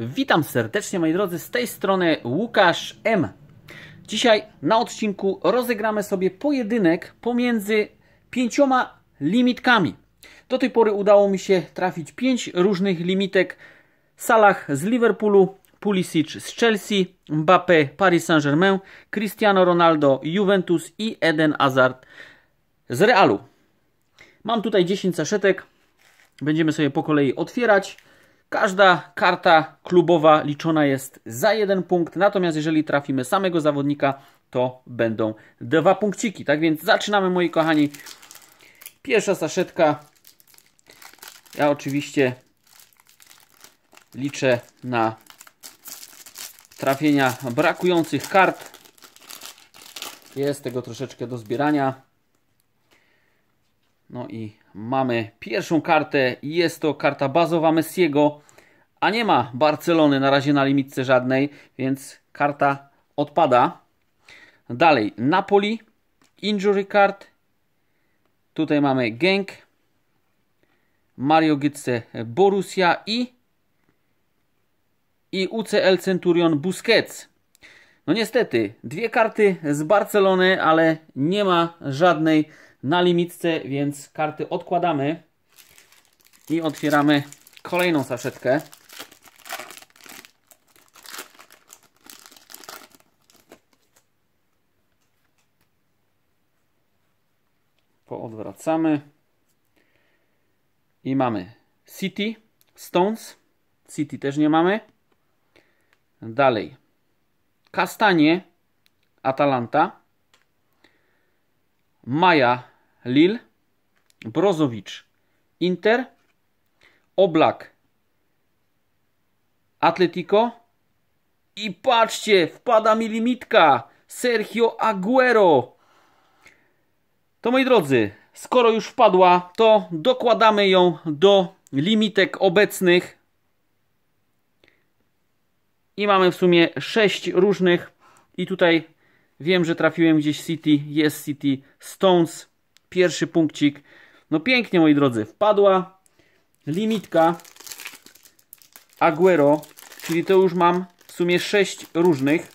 Witam serdecznie moi drodzy, z tej strony Łukasz M. Dzisiaj na odcinku rozegramy sobie pojedynek pomiędzy pięcioma limitkami. Do tej pory udało mi się trafić pięć różnych limitek. salach z Liverpoolu, Pulisic z Chelsea, Mbappé Paris Saint-Germain, Cristiano Ronaldo Juventus i Eden Hazard z Realu. Mam tutaj 10 saszetek. Będziemy sobie po kolei otwierać. Każda karta klubowa liczona jest za jeden punkt, natomiast jeżeli trafimy samego zawodnika, to będą dwa punkciki. Tak więc zaczynamy, moi kochani. Pierwsza saszetka. Ja oczywiście liczę na trafienia brakujących kart. Jest tego troszeczkę do zbierania. No i mamy pierwszą kartę. Jest to karta bazowa Messiego, a nie ma Barcelony na razie na limitce żadnej, więc karta odpada. Dalej Napoli, Injury Card. Tutaj mamy Genk, Mario Götze Borussia i, i UCL Centurion Busquets. No niestety, dwie karty z Barcelony, ale nie ma żadnej na limitce, więc karty odkładamy i otwieramy kolejną saszetkę. Poodwracamy i mamy City, Stones, City też nie mamy. Dalej, Kastanie, Atalanta, Maja Lil, Brozowicz Inter, Oblak Atletico i patrzcie, wpada mi limitka Sergio Aguero. To moi drodzy, skoro już wpadła, to dokładamy ją do limitek obecnych. I mamy w sumie sześć różnych i tutaj Wiem, że trafiłem gdzieś City, jest City, Stones, pierwszy punkcik. No pięknie, moi drodzy, wpadła limitka Aguero, czyli to już mam w sumie sześć różnych.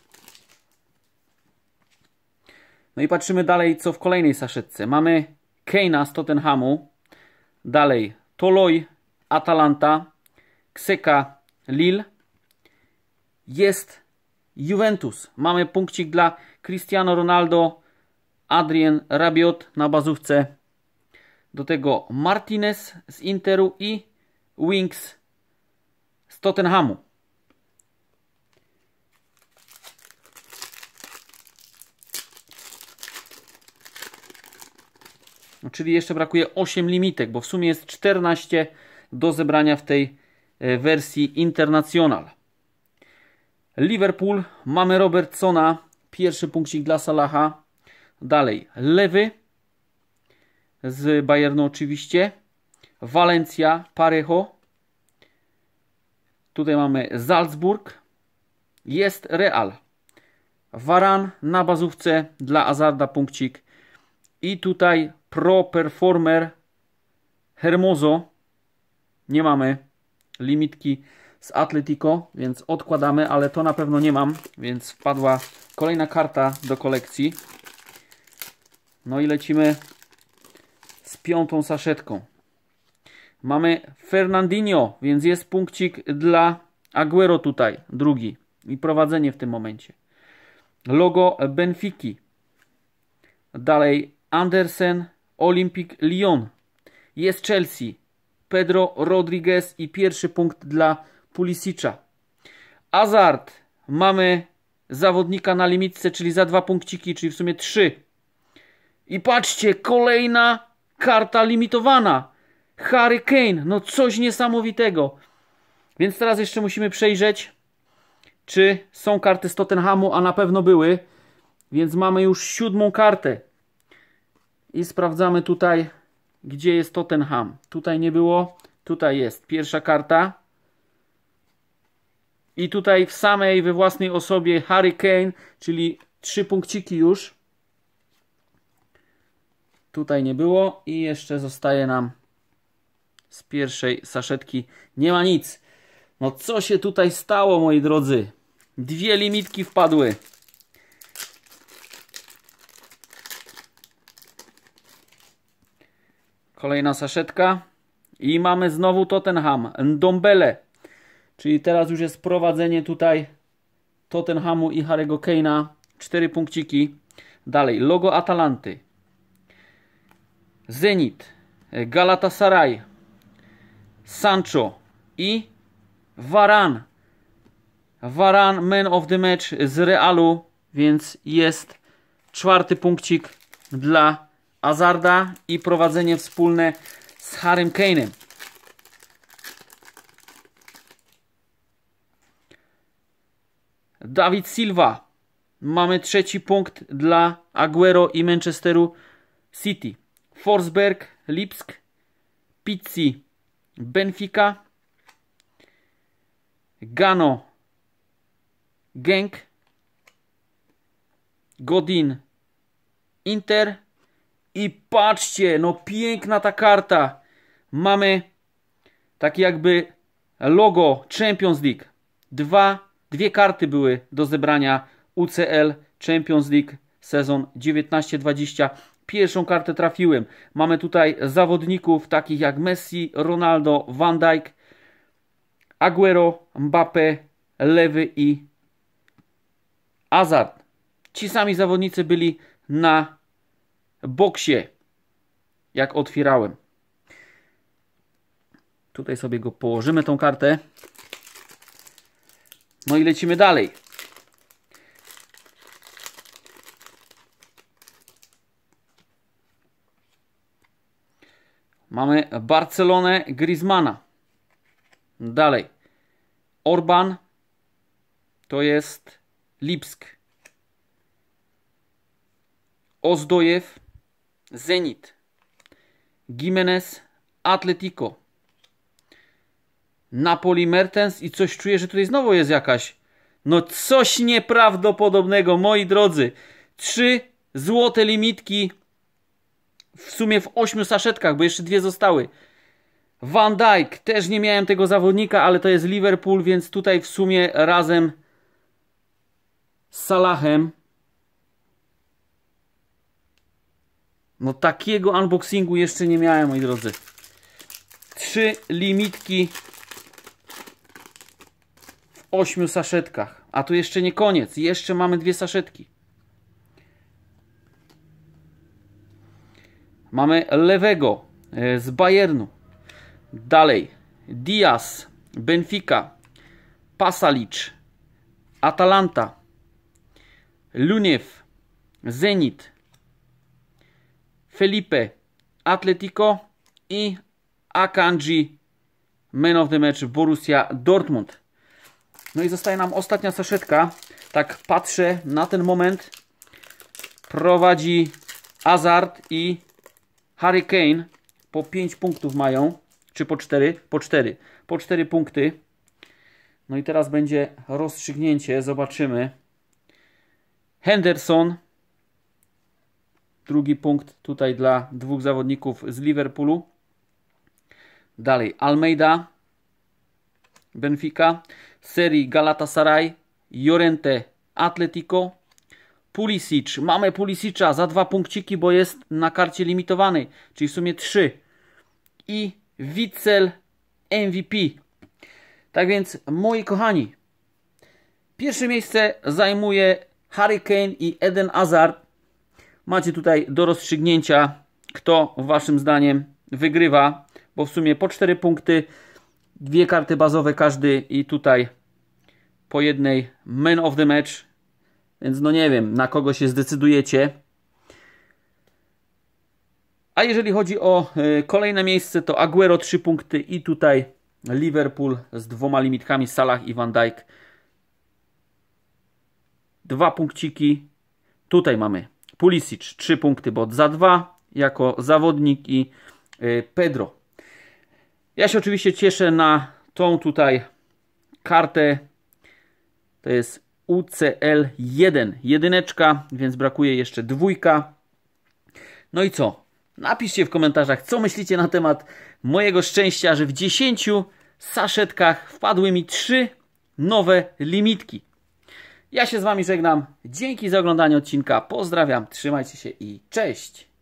No i patrzymy dalej, co w kolejnej saszetce. Mamy Keina z Tottenhamu, dalej Toloi, Atalanta, Kseka, Lille, jest Juventus. Mamy punkcik dla Cristiano Ronaldo, Adrian Rabiot na bazówce. Do tego Martinez z Interu i Wings z Tottenhamu. No, czyli jeszcze brakuje 8 limitek, bo w sumie jest 14 do zebrania w tej e, wersji International. Liverpool, mamy Robertsona, pierwszy punkcik dla Salaha. Dalej, lewy z Bayernu oczywiście. Valencia, Parejo. Tutaj mamy Salzburg. Jest Real. Varan na bazówce dla Azarda punkcik. I tutaj Pro Performer Hermoso. Nie mamy limitki z Atletico, więc odkładamy, ale to na pewno nie mam, więc wpadła kolejna karta do kolekcji. No i lecimy z piątą saszetką. Mamy Fernandinho, więc jest punkcik dla Aguero tutaj, drugi. I prowadzenie w tym momencie. Logo Benfiki. Dalej Andersen, Olympic Lyon. Jest Chelsea. Pedro Rodriguez i pierwszy punkt dla Pulisicza. Azart mamy zawodnika na limitce, czyli za dwa punkciki, czyli w sumie trzy. I patrzcie, kolejna karta limitowana. Harry Kane, no coś niesamowitego. Więc teraz jeszcze musimy przejrzeć, czy są karty z Tottenhamu, a na pewno były. Więc mamy już siódmą kartę. I sprawdzamy tutaj, gdzie jest Tottenham. Tutaj nie było, tutaj jest. Pierwsza karta. I tutaj w samej, we własnej osobie Harry Kane, czyli trzy punkciki już. Tutaj nie było i jeszcze zostaje nam z pierwszej saszetki nie ma nic. No co się tutaj stało, moi drodzy? Dwie limitki wpadły. Kolejna saszetka. I mamy znowu Tottenham. Ndombele. Czyli teraz już jest prowadzenie tutaj Tottenhamu i Harry'ego Kane'a. Cztery punkciki. Dalej, logo Atalanty. Zenit. Galatasaray. Sancho. I Varan. Varan, man of the match z Realu. Więc jest czwarty punkcik dla Azarda i prowadzenie wspólne z Harrym Kane'em. Dawid Silva. Mamy trzeci punkt dla Aguero i Manchesteru City. Forsberg, Lipsk, Pizzi, Benfica, Gano, Genk, Godin, Inter i patrzcie, no piękna ta karta. Mamy takie jakby logo Champions League. Dwa Dwie karty były do zebrania UCL Champions League sezon 19-20. Pierwszą kartę trafiłem. Mamy tutaj zawodników takich jak Messi, Ronaldo, Van Dijk, Aguero, Mbappe, Lewy i Hazard. Ci sami zawodnicy byli na boksie, jak otwierałem. Tutaj sobie go położymy, tą kartę. No i lecimy dalej. Mamy Barcelonę Griezmana. Dalej. Orban to jest Lipsk. Ozdojew Zenit. Gimenez Atletico. Napoli Mertens i coś czuję, że tutaj znowu jest jakaś. No coś nieprawdopodobnego, moi drodzy. Trzy złote limitki w sumie w ośmiu saszetkach, bo jeszcze dwie zostały. Van Dijk, też nie miałem tego zawodnika, ale to jest Liverpool, więc tutaj w sumie razem z Salahem No takiego unboxingu jeszcze nie miałem, moi drodzy. Trzy limitki ośmiu saszetkach. A tu jeszcze nie koniec. Jeszcze mamy dwie saszetki. Mamy lewego e, z Bayernu. Dalej Diaz, Benfica, Pasalic, Atalanta, Luniew, Zenit, Felipe, Atletico i Akanji, man of the match Borussia Dortmund. No i zostaje nam ostatnia saszetka. Tak patrzę na ten moment. Prowadzi Hazard i Hurricane. Po 5 punktów mają. Czy po 4? Po 4. Po 4 punkty. No i teraz będzie rozstrzygnięcie. Zobaczymy. Henderson. Drugi punkt tutaj dla dwóch zawodników z Liverpoolu. Dalej Almeida, Benfica serii Galatasaray, Jorente Atletico, Pulisic. Mamy Pulisicza za dwa punkciki, bo jest na karcie limitowanej, czyli w sumie trzy. I Witzel MVP. Tak więc, moi kochani, pierwsze miejsce zajmuje Harry Kane i Eden Hazard. Macie tutaj do rozstrzygnięcia, kto waszym zdaniem wygrywa, bo w sumie po cztery punkty dwie karty bazowe każdy i tutaj po jednej man of the match. Więc no nie wiem, na kogo się zdecydujecie. A jeżeli chodzi o e, kolejne miejsce, to Aguero 3 punkty i tutaj Liverpool z dwoma limitkami, Salah i Van Dijk. Dwa punkciki. Tutaj mamy Pulisic 3 punkty, bo za dwa jako zawodnik i e, Pedro ja się oczywiście cieszę na tą tutaj kartę. To jest UCL1, jedyneczka, więc brakuje jeszcze dwójka. No i co? Napiszcie w komentarzach, co myślicie na temat mojego szczęścia, że w 10 saszetkach wpadły mi 3 nowe limitki. Ja się z Wami żegnam. Dzięki za oglądanie odcinka. Pozdrawiam, trzymajcie się i cześć!